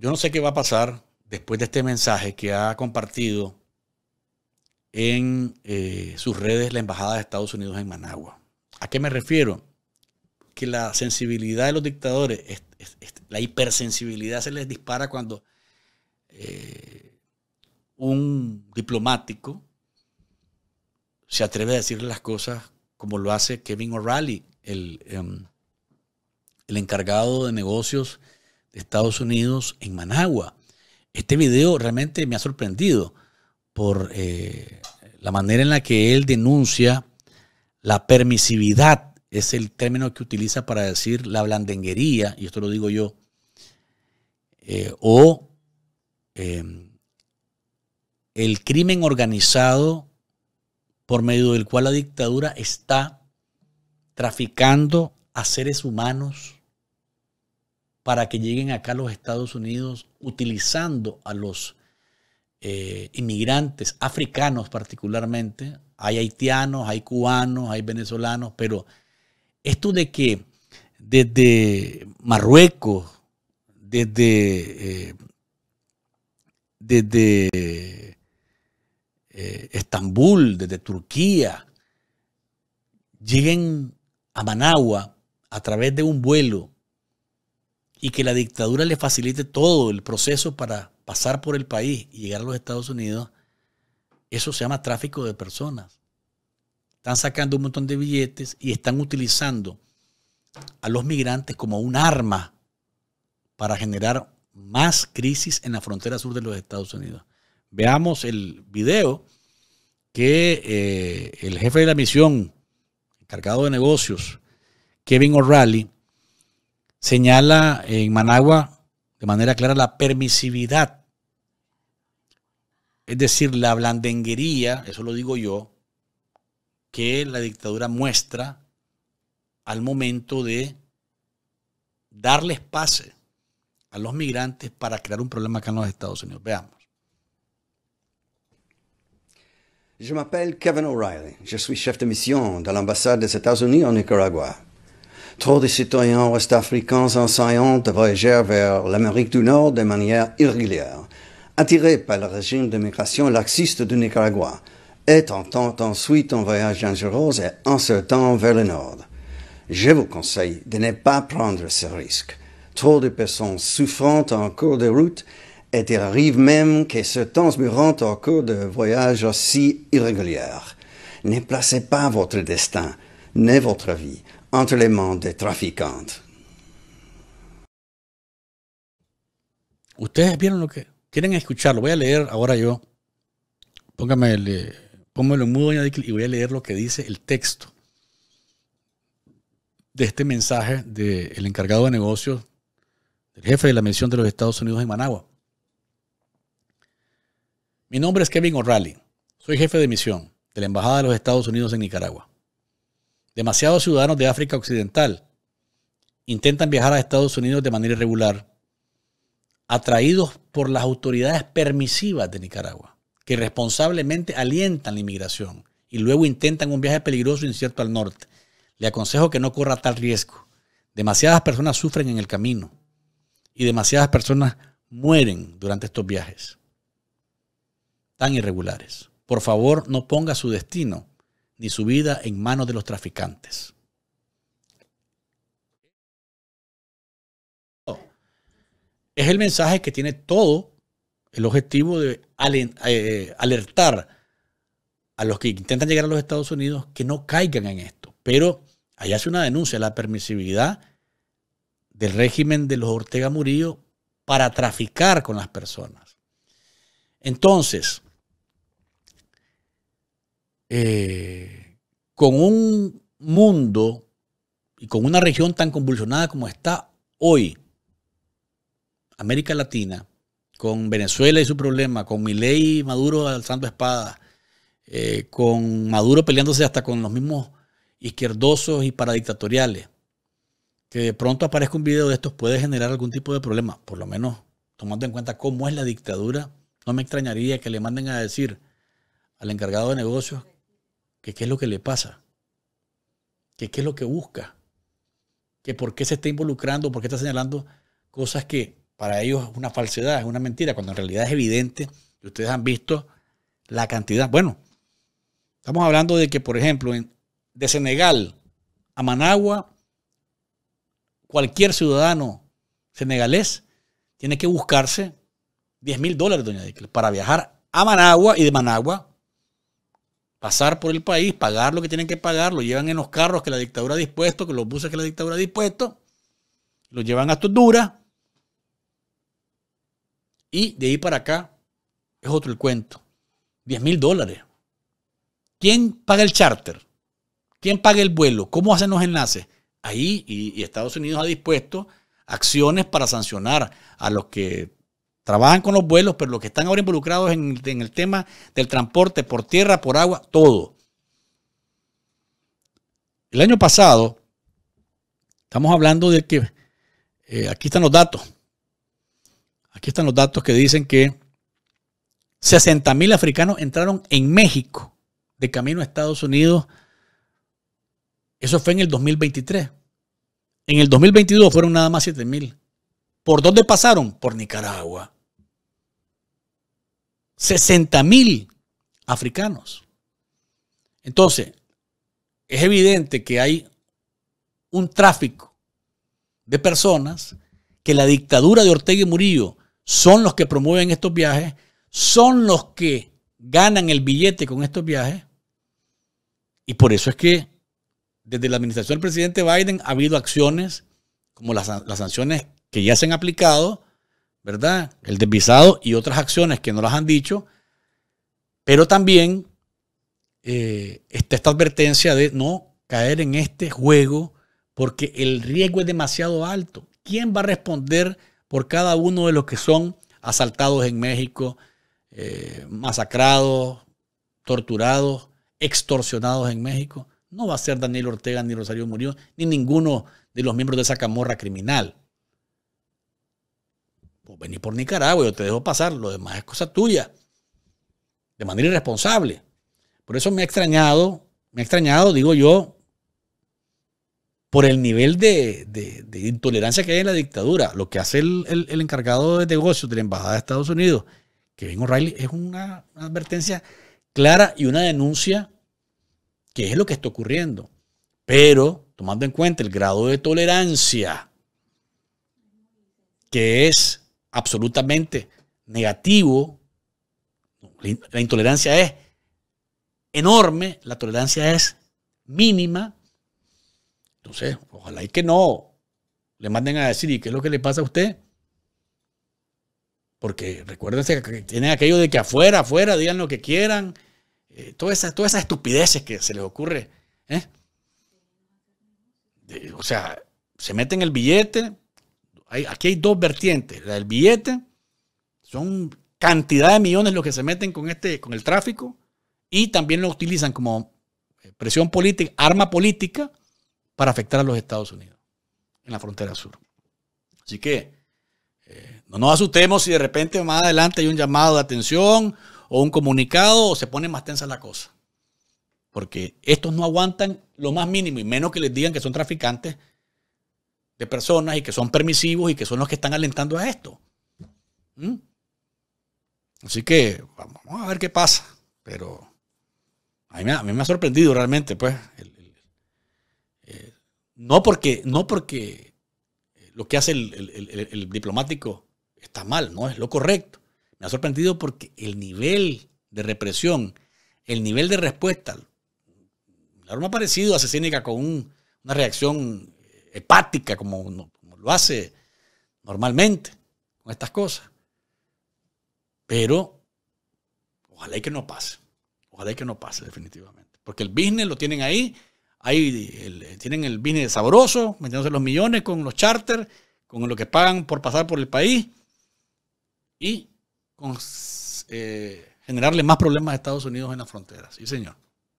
Yo no sé qué va a pasar después de este mensaje que ha compartido en eh, sus redes la Embajada de Estados Unidos en Managua. ¿A qué me refiero? Que la sensibilidad de los dictadores, la hipersensibilidad se les dispara cuando eh, un diplomático se atreve a decirle las cosas como lo hace Kevin O'Reilly, el, em, el encargado de negocios de Estados Unidos en Managua. Este video realmente me ha sorprendido por eh, la manera en la que él denuncia la permisividad, es el término que utiliza para decir la blandenguería, y esto lo digo yo, eh, o em, el crimen organizado por medio del cual la dictadura está traficando a seres humanos para que lleguen acá los Estados Unidos utilizando a los eh, inmigrantes africanos particularmente. Hay haitianos, hay cubanos, hay venezolanos, pero esto de que desde Marruecos, desde, eh, desde eh, Estambul, desde Turquía, lleguen a Managua a través de un vuelo y que la dictadura le facilite todo el proceso para pasar por el país y llegar a los Estados Unidos, eso se llama tráfico de personas. Están sacando un montón de billetes y están utilizando a los migrantes como un arma para generar más crisis en la frontera sur de los Estados Unidos. Veamos el video que eh, el jefe de la misión, encargado de negocios, Kevin O'Reilly, señala en Managua de manera clara la permisividad. Es decir, la blandenguería, eso lo digo yo, que la dictadura muestra al momento de darles pase a los migrantes para crear un problema acá en los Estados Unidos. Veamos. Je m'appelle Kevin O'Reilly. Je suis chef de mission de l'ambassade des États-Unis en Nicaragua. Trop de citoyens ouest-africains ensayant de voyager vers l'Amérique du Nord de manière irrégulière, attirés par le régime de migration laxiste du Nicaragua, et tentant ensuite un voyage dangereux et en incertain vers le Nord. Je vous conseille de ne pas prendre ce risque. Trop de personnes souffrantes en cours de route et il arrive même que se transmurant en cours de voyage aussi irréguliers. Ne placez pas votre destin, ni votre vie, entre les manos de traficantes. Ustedes vieron lo que quieren escucharlo. Voy a leer ahora yo. Póngame el, eh, póngmelo en mudo, y voy a leer lo que dice el texto de este mensaje del encargado de negocios, del jefe de la misión de los Estados Unidos en Managua. Mi nombre es Kevin O'Reilly. Soy jefe de misión de la Embajada de los Estados Unidos en Nicaragua. Demasiados ciudadanos de África Occidental intentan viajar a Estados Unidos de manera irregular, atraídos por las autoridades permisivas de Nicaragua, que responsablemente alientan la inmigración y luego intentan un viaje peligroso e incierto al norte. Le aconsejo que no corra tal riesgo. Demasiadas personas sufren en el camino y demasiadas personas mueren durante estos viajes tan irregulares. Por favor, no ponga su destino ni su vida en manos de los traficantes. Es el mensaje que tiene todo el objetivo de eh, alertar a los que intentan llegar a los Estados Unidos que no caigan en esto. Pero allá hace una denuncia, la permisividad del régimen de los Ortega Murillo para traficar con las personas. Entonces, eh, con un mundo y con una región tan convulsionada como está hoy, América Latina, con Venezuela y su problema, con Milei y Maduro alzando espadas, eh, con Maduro peleándose hasta con los mismos izquierdosos y paradictatoriales, que de pronto aparezca un video de estos puede generar algún tipo de problema, por lo menos tomando en cuenta cómo es la dictadura, no me extrañaría que le manden a decir al encargado de negocios que qué es lo que le pasa, que qué es lo que busca, que por qué se está involucrando, por qué está señalando cosas que para ellos es una falsedad, es una mentira, cuando en realidad es evidente ustedes han visto la cantidad. Bueno, estamos hablando de que, por ejemplo, de Senegal a Managua, cualquier ciudadano senegalés tiene que buscarse 10 mil dólares, doña Dickel, para viajar a Managua y de Managua pasar por el país, pagar lo que tienen que pagar, lo llevan en los carros que la dictadura ha dispuesto, que los buses que la dictadura ha dispuesto, lo llevan a Honduras. Y de ahí para acá es otro el cuento. 10 mil dólares. ¿Quién paga el charter? ¿Quién paga el vuelo? ¿Cómo hacen los enlaces? Ahí y Estados Unidos ha dispuesto acciones para sancionar a los que Trabajan con los vuelos, pero los que están ahora involucrados en, el tema del transporte por tierra, por agua, todo. El año pasado, estamos hablando de que, eh, aquí están los datos, aquí están los datos que dicen que 60 mil africanos entraron en México de camino a Estados Unidos. Eso fue en el 2023. En el 2022 fueron nada más 7 mil. ¿Por dónde pasaron? Por Nicaragua. 60.000 mil africanos. Entonces, es evidente que hay un tráfico de personas que la dictadura de Ortega y Murillo son los que promueven estos viajes, son los que ganan el billete con estos viajes. Y por eso es que desde la administración del presidente Biden ha habido acciones como las, sanciones que ya se han aplicado, ¿verdad? El desvisado y otras acciones que no las han dicho, pero también eh, está esta advertencia de no caer en este juego porque el riesgo es demasiado alto. ¿Quién va a responder por cada uno de los que son asaltados en México, eh, masacrados, torturados, extorsionados en México? No va a ser Daniel Ortega, ni Rosario Murillo, ni ninguno de los miembros de esa camorra criminal. Pues vení por Nicaragua, yo te dejo pasar, lo demás es cosa tuya, de manera irresponsable. Por eso me ha extrañado, me ha extrañado, digo yo, por el nivel de, intolerancia que hay en la dictadura. Lo que hace el, encargado de negocios de la Embajada de Estados Unidos, Kevin O'Reilly, es una advertencia clara y una denuncia que es lo que está ocurriendo. Pero tomando en cuenta el grado de tolerancia, que es absolutamente negativo, la intolerancia es enorme, la tolerancia es mínima. Entonces, ojalá y que no le manden a decir, ¿y qué es lo que le pasa a usted? Porque recuérdense que tienen aquello de que afuera, afuera, digan lo que quieran. Eh, todas esas estupideces que se les ocurre. ¿eh? o sea, se meten en el billete. aquí hay dos vertientes. la del billete son cantidad de millones los que se meten con, este, con el tráfico y también lo utilizan como eh, presión política, arma política para afectar a los Estados Unidos en la frontera sur. Así que eh, no nos asustemos si de repente más adelante hay un llamado de atención o un comunicado o se pone más tensa la cosa. Porque estos no aguantan lo más mínimo, y menos que les digan que son traficantes de personas y que son permisivos y que son los que están alentando a esto. ¿Mm? Así que vamos a ver qué pasa. Pero a mí, me ha sorprendido realmente, pues. Eh, no porque, no porque eh, lo que hace el, el, diplomático está mal, no es lo correcto. Me ha sorprendido porque el nivel de represión, el nivel de respuesta, la no ha parecido asesínica con una reacción eh, hepática como, lo hace normalmente con estas cosas. Pero ojalá y que no pase. Ojalá y que no pase definitivamente. Porque el business lo tienen ahí. ahí eh, tienen el business sabroso, metiéndose los millones con los charters, con lo que pagan por pasar por el país y eh, generarle más problemas a Estados Unidos en las fronteras. Sí, señor.